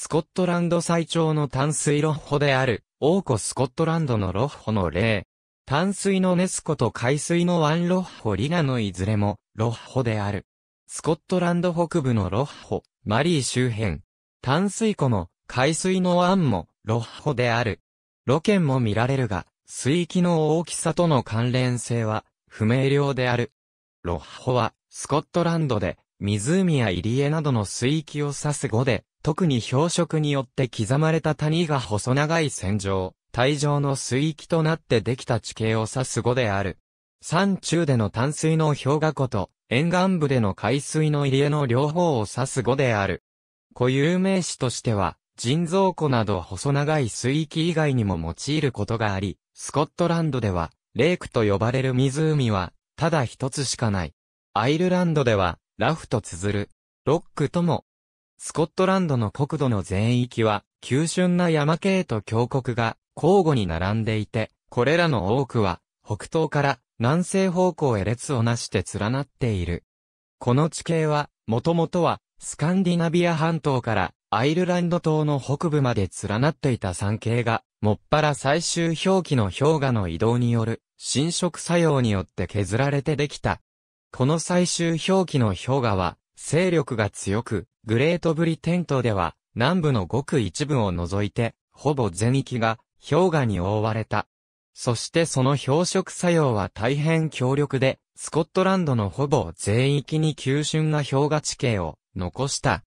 スコットランド最長の淡水ロッホである、オーコスコットランドのロッホの例。淡水のネスコと海水のワンロッホリナのいずれも、ロッホである。スコットランド北部のロッホ、マリー周辺。淡水湖も、海水のワンも、ロッホである。ロケンも見られるが、水域の大きさとの関連性は、不明瞭である。ロッホは、スコットランドで、湖や入り江などの水域を指す語で、特に漂色によって刻まれた谷が細長い線状、帯状の水域となってできた地形を指す語である。山中での淡水の氷河湖と、沿岸部での海水の入り江の両方を指す語である。固有名詞としては、人造湖など細長い水域以外にも用いることがあり、スコットランドでは、レイクと呼ばれる湖は、ただ一つしかない。アイルランドでは、ラフと綴る、ロックとも、スコットランドの国土の全域は、急峻な山系と峡谷が交互に並んでいて、これらの多くは、北東から南西方向へ列をなして連なっている。この地形は、もともとは、スカンディナビア半島からアイルランド島の北部まで連なっていた山系が、もっぱら最終表記の氷河の移動による侵食作用によって削られてできたこの最終表記の氷河は、勢力が強く、グレートブリテントでは、南部のごく一部を除いて、ほぼ全域が氷河に覆われた。そしてその漂色作用は大変強力で、スコットランドのほぼ全域に急峻な氷河地形を残した。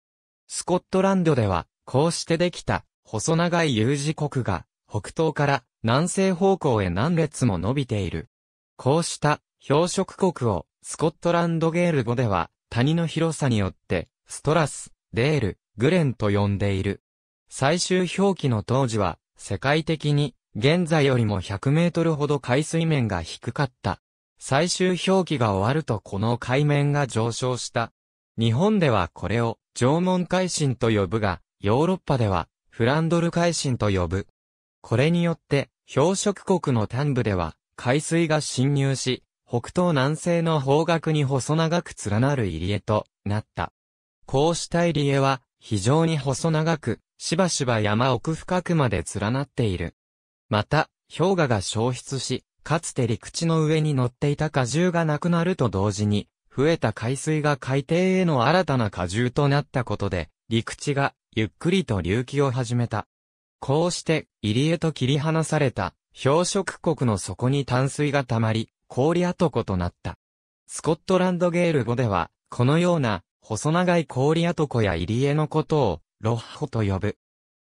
スコットランドでは、こうしてできた細長い U 字国が北東から南西方向へ何列も伸びている。こうした漂色国をスコットランドゲール語では、谷の広さによって、ストラス、デール、グレンと呼んでいる。最終表記の当時は、世界的に、現在よりも100メートルほど海水面が低かった。最終表記が終わるとこの海面が上昇した。日本ではこれを縄文海進と呼ぶが、ヨーロッパではフランドル海進と呼ぶ。これによって、漂食国の端部では海水が侵入し、北東南西の方角に細長く連なる入り江となった。こうした入り江は非常に細長く、しばしば山奥深くまで連なっている。また、氷河が消失し、かつて陸地の上に乗っていた荷重がなくなると同時に、増えた海水が海底への新たな荷重となったことで、陸地がゆっくりと隆起を始めた。こうして、入り江と切り離された、氷食国の底に淡水が溜まり、氷跡子となった。スコットランドゲール語では、このような、細長い氷跡子や入り江のことを、ロッホと呼ぶ。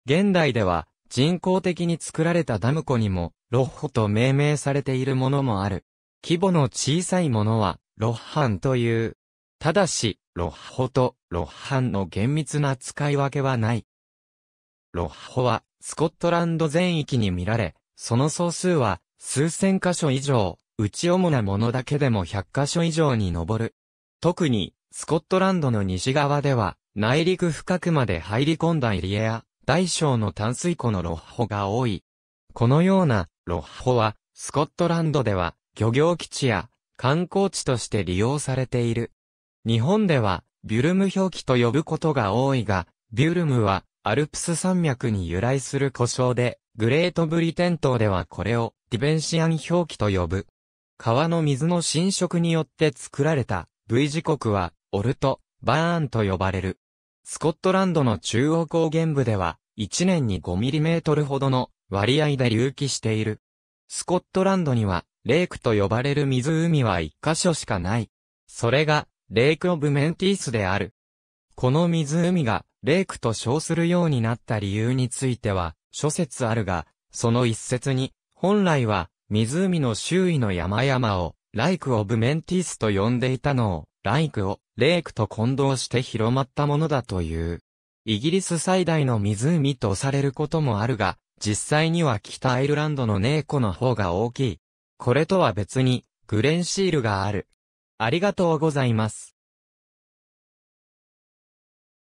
現代では、人工的に作られたダム湖にも、ロッホと命名されているものもある。規模の小さいものは、ロッハンという。ただし、ロッホとロッハンの厳密な使い分けはない。ロッホは、スコットランド全域に見られ、その総数は、数千箇所以上、うち主なものだけでも100箇所以上に上る。特に、スコットランドの西側では、内陸深くまで入り込んだエリアや、大小の淡水湖のロッホが多い。このような、ロッホは、スコットランドでは、漁業基地や、観光地として利用されている。日本では、ビュルム表記と呼ぶことが多いが、ビュルムは、アルプス山脈に由来する故障で、グレートブリテン島ではこれを、ディベンシアン表記と呼ぶ。川の水の浸食によって作られた V 字国は、オルト、バーンと呼ばれる。スコットランドの中央高原部では、1年に5トルほどの割合で隆起している。スコットランドには、レイクと呼ばれる湖は1箇所しかない。それが、レイク・オブ・メンティースである。この湖が、レイクと称するようになった理由については、諸説あるが、その一説に、本来は、湖の周囲の山々を、ライク・オブ・メンティスと呼んでいたのを、ライクを、レイクと混同して広まったものだという。イギリス最大の湖とされることもあるが、実際には北アイルランドのネーコの方が大きい。これとは別に、グレンシールがある。ありがとうございます。